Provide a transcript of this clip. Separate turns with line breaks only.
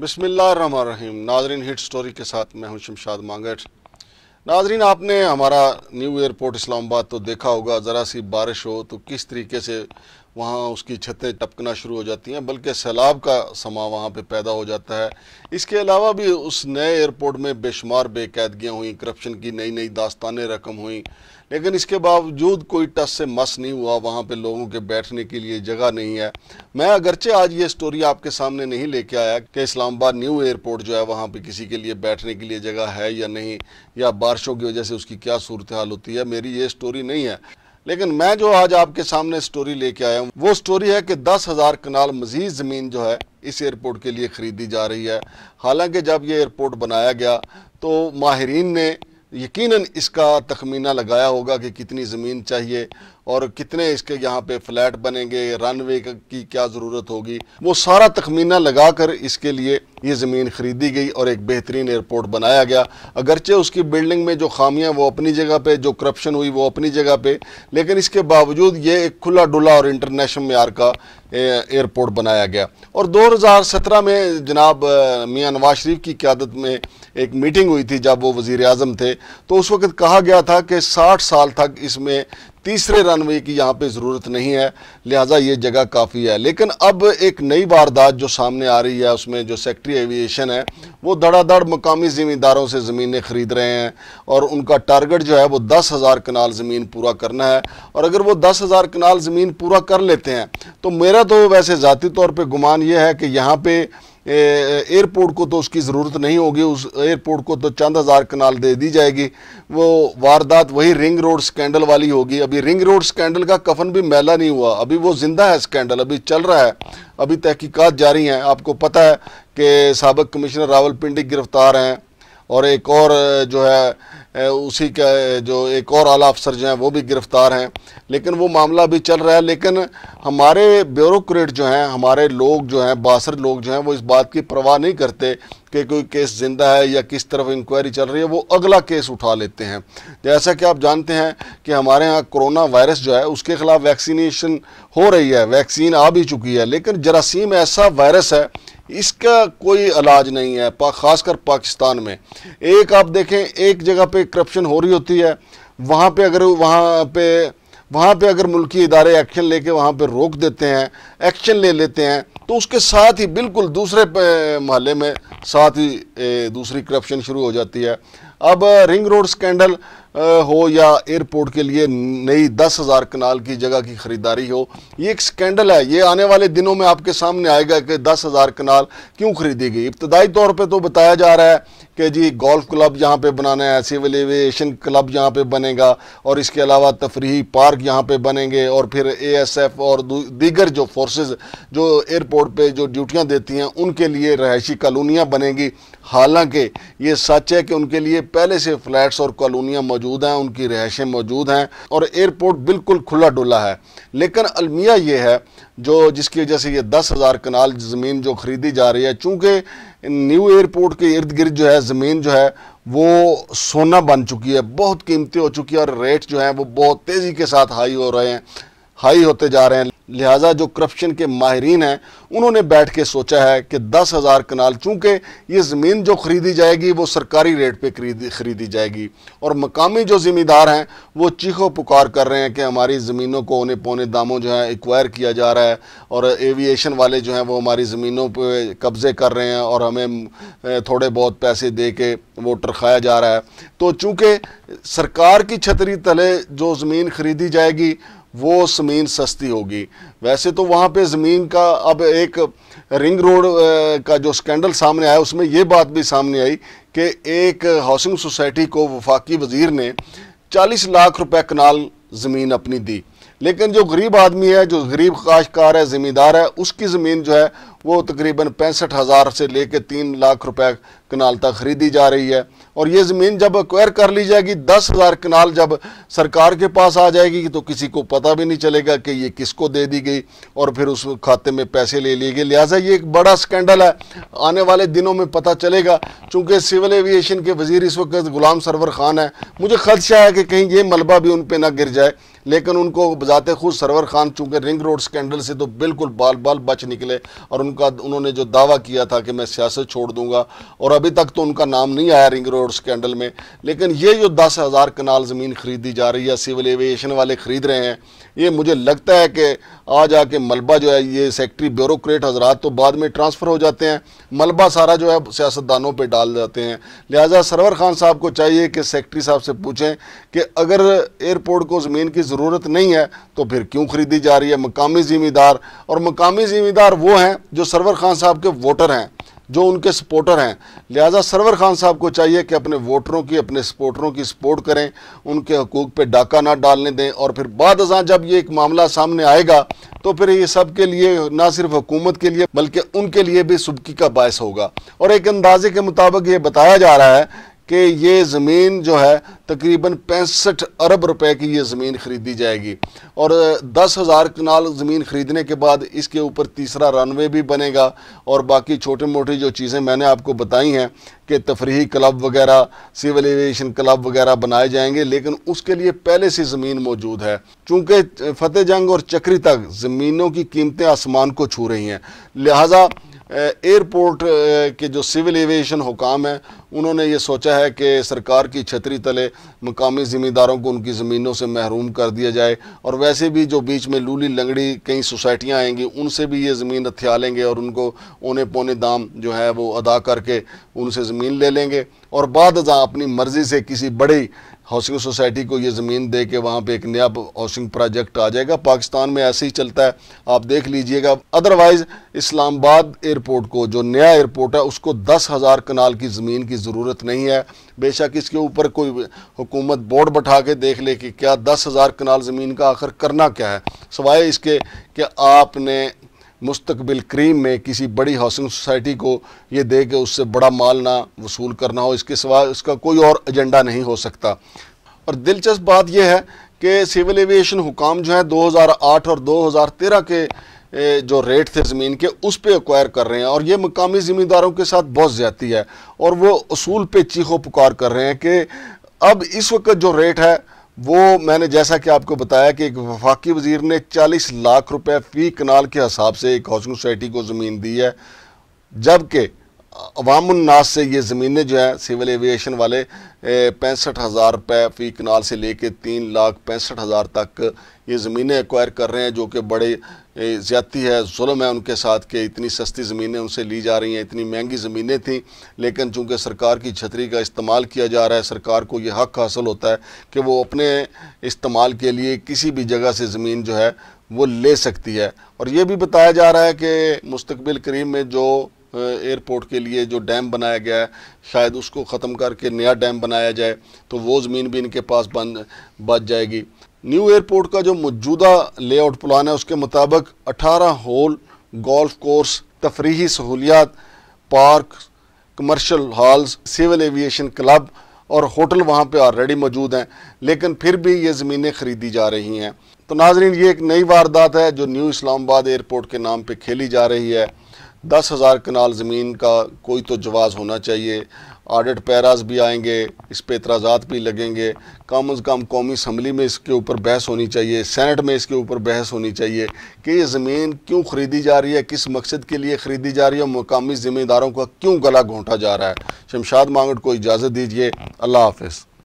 रामीम नाजरीन hit story के साथ मैं हूं शमशाद मांगठ नाजरीन आपने हमारा न्यू एयरपोर्ट इस्लामाबाद तो देखा होगा ज़रा सी बारिश हो तो किस तरीके से वहाँ उसकी छतें टपकना शुरू हो जाती हैं बल्कि सैलाब का समा वहाँ पे पैदा हो जाता है इसके अलावा भी उस नए एयरपोर्ट में बेशुमार बेकैदगियाँ हुई करप्शन की नई नई दास्तानें रकम हुई लेकिन इसके बावजूद कोई टस से मस नहीं हुआ वहाँ पे लोगों के बैठने के लिए जगह नहीं है मैं अगरचे आज ये स्टोरी आपके सामने नहीं लेके आया कि इस्लामाबाद न्यू एयरपोर्ट जो है वहाँ पे किसी के लिए बैठने के लिए जगह है या नहीं या बारिशों की वजह से उसकी क्या सूरत हाल होती है मेरी ये स्टोरी नहीं है लेकिन मैं जो आज आपके सामने स्टोरी लेके आया हूँ वो स्टोरी है कि दस हज़ार कनाल मजीद ज़मीन जो है इस एयरपोर्ट के लिए ख़रीदी जा रही है हालांकि जब ये एयरपोर्ट बनाया गया तो माहरीन ने यकीनन इसका तखमीना लगाया होगा कि कितनी ज़मीन चाहिए और कितने इसके यहाँ पे फ्लैट बनेंगे रनवे की क्या ज़रूरत होगी वो सारा तखमीना लगा कर इसके लिए ये ज़मीन ख़रीदी गई और एक बेहतरीन एयरपोर्ट बनाया गया अगरचे उसकी बिल्डिंग में जो खामियाँ वो अपनी जगह पे जो करप्शन हुई वो अपनी जगह पे लेकिन इसके बावजूद ये एक खुला डुला और इंटरनेशनल मैार का एयरपोर्ट बनाया गया और सत्रह में जनाब मियाँ नवाज शरीफ की क्यादत में एक मीटिंग हुई थी जब वो वजीर अजम थे तो उस वक्त कहा गया था कि साठ साल तक इसमें तीसरे रनवे की यहाँ पे ज़रूरत नहीं है लिहाजा ये जगह काफ़ी है लेकिन अब एक नई वारदात जो सामने आ रही है उसमें जो सेक्ट्री एविएशन है वो धड़ाधड़ मकामी ज़मींदारों से ज़मीनें ख़रीद रहे हैं और उनका टारगेट जो है वो दस हज़ार कनाल ज़मीन पूरा करना है और अगर वो दस हज़ार कनाल ज़मीन पूरा कर लेते हैं तो मेरा तो वैसे ज़ाती तौर पर गुमान ये है कि यहाँ पर एयरपोर्ट को तो उसकी ज़रूरत नहीं होगी उस एयरपोर्ट को तो चंद हज़ार कनाल दे दी जाएगी वो वारदात वही रिंग रोड स्कैंडल वाली होगी अभी रिंग रोड स्कैंडल का कफन भी मैला नहीं हुआ अभी वो ज़िंदा है स्कैंडल अभी चल रहा है अभी तहकीकात जारी हैं आपको पता है कि सबक कमिश्नर रावल गिरफ़्तार हैं और एक और जो है उसी का जो एक और आला अफसर जो हैं वो भी गिरफ़्तार हैं लेकिन वो मामला भी चल रहा है लेकिन हमारे ब्यूरोक्रेट जो हैं हमारे लोग जो हैं बासर लोग जो हैं वो इस बात की परवाह नहीं करते कि कोई केस ज़िंदा है या किस तरफ इंक्वायरी चल रही है वो अगला केस उठा लेते हैं जैसा कि आप जानते हैं कि हमारे यहाँ कोरोना वायरस जो है उसके ख़िलाफ़ वैक्सीनेशन हो रही है वैक्सीन आ भी चुकी है लेकिन जरासीम ऐसा वायरस है इसका कोई इलाज नहीं है पा, ख़ासकर पाकिस्तान में एक आप देखें एक जगह पे करप्शन हो रही होती है वहाँ पे अगर वहाँ पे वहाँ पे अगर मुल्की इदारे एक्शन लेके वहाँ पे रोक देते हैं एक्शन ले लेते हैं तो उसके साथ ही बिल्कुल दूसरे महल में साथ ही दूसरी करप्शन शुरू हो जाती है अब रिंग रोड स्कैंडल हो या एयरपोर्ट के लिए नई दस हज़ार कनाल की जगह की ख़रीदारी हो ये एक स्कैंडल है ये आने वाले दिनों में आपके सामने आएगा कि दस हज़ार कनाल क्यों ख़रीदी गई इब्तदाई तौर पे तो बताया जा रहा है कि जी गोल्फ़ क्लब यहाँ पे बनाना है सिविल एविएशन क्लब यहाँ पे बनेगा और इसके अलावा तफरी पार्क यहाँ पे बनेंगे और फिर एएसएफ और दीगर जो फोर्सेस जो एयरपोर्ट पे जो ड्यूटियाँ देती हैं उनके लिए रहायशी कॉलोनियाँ बनेंगी हालांकि ये सच है कि उनके लिए पहले से फ्लैट्स और कॉलोनियाँ मौजूद हैं उनकी रिहायशें मौजूद हैं और एयरपोर्ट बिल्कुल खुला डुला है लेकिन अलमिया ये है जो जिसकी वजह से ये दस हज़ार कनाल ज़मीन जो ख़रीदी जा रही है चूँकि न्यू एयरपोर्ट के इर्द गिर्द जो है ज़मीन जो है वो सोना बन चुकी है बहुत कीमती हो चुकी है और रेट जो हैं वो बहुत तेज़ी के साथ हाई हो रहे हैं हाई होते जा रहे हैं लिहाजा जो करप्शन के माहरीन हैं उन्होंने बैठ के सोचा है कि दस हज़ार कनाल चूँकि ये ज़मीन जो ख़रीदी जाएगी वो सरकारी रेट पर खरीदी खरीदी जाएगी और मकामी जो ज़िम्मेदार हैं वो चीखों पुकार कर रहे हैं कि हमारी ज़मीनों को उन्हें पौने दामों जो है एक्वायर किया जा रहा है और एविएशन वाले जो हैं वो हमारी ज़मीनों पर कब्ज़े कर रहे हैं और हमें थोड़े बहुत पैसे दे के वो टरखाया जा रहा है तो चूँकि सरकार की छतरी तले जो ज़मीन खरीदी जाएगी वो ज़मीन सस्ती होगी वैसे तो वहाँ पे ज़मीन का अब एक रिंग रोड का जो स्कैंडल सामने आया उसमें ये बात भी सामने आई कि एक हाउसिंग सोसाइटी को वफाकी वजीर ने 40 लाख रुपए कनाल ज़मीन अपनी दी लेकिन जो गरीब आदमी है जो गरीब काशकार है ज़मींदार है उसकी ज़मीन जो है वो तकरीबन पैंसठ हज़ार से लेकर तीन लाख रुपए कनाल तक ख़रीदी जा रही है और ये ज़मीन जब एक्वायर कर ली जाएगी दस हज़ार कनाल जब सरकार के पास आ जाएगी तो किसी को पता भी नहीं चलेगा कि ये किसको दे दी गई और फिर उस खाते में पैसे ले लिए गए लिहाजा ये एक बड़ा स्कैंडल है आने वाले दिनों में पता चलेगा चूँकि सिविल एविएशन के वजीर इस वक्त गुलाम सरवर खान है मुझे खदशा है कि कहीं ये मलबा भी उन पर ना गिर जाए लेकिन उनको बजाते खुद सरवर खान चूँकि रिंग रोड स्कैंडल से तो बिल्कुल बाल बाल बच निकले और उनका उन्होंने जो दावा किया था कि मैं सियासत छोड़ दूंगा और अभी तक तो उनका नाम नहीं आया रिंग रोड स्कैंडल में लेकिन ये जो दस हज़ार कनाल ज़मीन खरीदी जा रही है सिविल एविएशन वाले ख़रीद रहे हैं ये मुझे लगता है कि आज आके मलबा जो है ये सेक्ट्री ब्यूरोक्रेट हजरात तो बाद में ट्रांसफ़र हो जाते हैं मलबा सारा जो है सियासतदानों पर डाल जाते हैं लिहाजा सरवर खान साहब को चाहिए कि सेक्रेटरी साहब से पूछें कि अगर एयरपोर्ट को ज़मीन की ज़रूरत नहीं है तो फिर क्यों ख़रीदी जा रही है मकामी ज़िम्मेदार और मकामी ज़िम्मेदार वो हैं जो सरवर खान साहब के वोटर हैं जो उनके सपोर्टर हैं लिहाजा सरवर खान साहब को चाहिए कि अपने वोटरों की अपने सपोर्टरों की सपोर्ट करें उनके हकूक़ पर डाका ना डालने दें और फिर बाद अजा जब ये एक मामला सामने आएगा तो फिर ये सब के लिए ना सिर्फ हुकूमत के लिए बल्कि उनके लिए भी सुबकी का बायस होगा और एक अंदाजे के मुताबिक ये बताया जा रहा है कि ये ज़मीन जो है तकरीबन पैंसठ अरब रुपए की ये ज़मीन ख़रीदी जाएगी और दस हज़ार कनाल ज़मीन ख़रीदने के बाद इसके ऊपर तीसरा रनवे भी बनेगा और बाकी छोटे मोटे जो चीज़ें मैंने आपको बताई हैं कि तफरी क्लब वगैरह सिविल एविएशन क्लब वगैरह बनाए जाएंगे लेकिन उसके लिए पहले से ज़मीन मौजूद है चूँकि फतेह जंग और चक्री तक ज़मीनों की कीमतें आसमान को छू रही हैं लिहाजा एयरपोर्ट के जो सिविल एविएशन हुकाम हैं उन्होंने ये सोचा है कि सरकार की छतरी तले मकामी ज़मींदारों को उनकी ज़मीनों से महरूम कर दिया जाए और वैसे भी जो बीच में लूली लंगड़ी कई सोसाइटियाँ आएंगी उनसे भी ये ज़मीन हथिया लेंगे और उनको ओने पौने दाम जो है वो अदा करके उनसे ज़मीन ले लेंगे और बाद अपनी मर्ज़ी से किसी बड़ी हाउसिंग सोसाइटी को ये ज़मीन दे के वहाँ पे एक नया हाउसिंग प्रोजेक्ट आ जाएगा पाकिस्तान में ऐसे ही चलता है आप देख लीजिएगा अदरवाइज़ इस्लामाबाद एयरपोर्ट को जो नया एयरपोर्ट है उसको दस हज़ार कनाल की ज़मीन की ज़रूरत नहीं है बेशक इसके ऊपर कोई हुकूमत बोर्ड बैठा के देख ले कि क्या दस हज़ार कनाल ज़मीन का आखिर करना क्या है सवाए इसके कि आपने मुस्तबिल करीम में किसी बड़ी हाउसिंग सोसाइटी को ये दे के उससे बड़ा माल ना वसूल करना हो इसके सिवा इसका कोई और एजेंडा नहीं हो सकता और दिलचस्प बात यह है कि सिविल एविएशन हुकाम जो है 2008 और 2013 के जो रेट थे ज़मीन के उस पर एक्वायर कर रहे हैं और ये मकामी ज़मींदारों के साथ बहुत ज्यादी है और वो असूल पे चीखो पुकार कर रहे हैं कि अब इस वक्त जो रेट है वो मैंने जैसा कि आपको बताया कि एक वफाकी वजीर ने 40 लाख रुपए फ़ी कनाल के हिसाब से एक हाउसिंग सोसाइटी को ज़मीन दी है जबकि अवामनास से ये ज़मीनें जो हैं सिविल एविएशन वाले पैंसठ हज़ार रुपये फ़ी कनाल से लेके तीन लाख पैंसठ हज़ार तक ये ज़मीनें एक्वायर कर रहे हैं जो कि बड़े ज़्यादती है जुल्म है उनके साथ के इतनी सस्ती ज़मीनें उनसे ली जा रही हैं इतनी महंगी ज़मीनें थीं लेकिन चूँकि सरकार की छतरी का इस्तेमाल किया जा रहा है सरकार को यह हक़ हासिल होता है कि वो अपने इस्तेमाल के लिए किसी भी जगह से ज़मीन जो है वो ले सकती है और ये भी बताया जा रहा है कि मुस्तबिल करीम में जो एयरपोर्ट के लिए जो डैम बनाया गया है शायद उसको ख़त्म करके नया डैम बनाया जाए तो वो ज़मीन भी इनके पास बन बच जाएगी न्यू एयरपोर्ट का जो मौजूदा लेआउट प्लान है उसके मुताबिक 18 होल गोल्फ कोर्स तफरी सहूलियात park commercial halls civil aviation club और होटल वहाँ पे ऑलरेडी मौजूद हैं लेकिन फिर भी ये ज़मीनें ख़रीदी जा रही हैं तो नाजरीन ये एक नई वारदात है जो न्यू इस्लामाबाद एयरपोर्ट के नाम पे खेली जा रही है दस हज़ार कनाल ज़मीन का कोई तो जवाज़ होना चाहिए ऑडिट पैराज भी आएंगे इस पर एतराज़ात भी लगेंगे कम अज़ कम कौमी असम्बली में इसके ऊपर बहस होनी चाहिए सैनट में इसके ऊपर बहस होनी चाहिए कि ये ज़मीन क्यों ख़रीदी जा रही है किस मकसद के लिए ख़रीदी जा रही है मकामी ज़िम्मेदारों का क्यों गला घोंटा जा रहा है शमशाद मांगट को इजाज़त दीजिए अल्लाह हाफ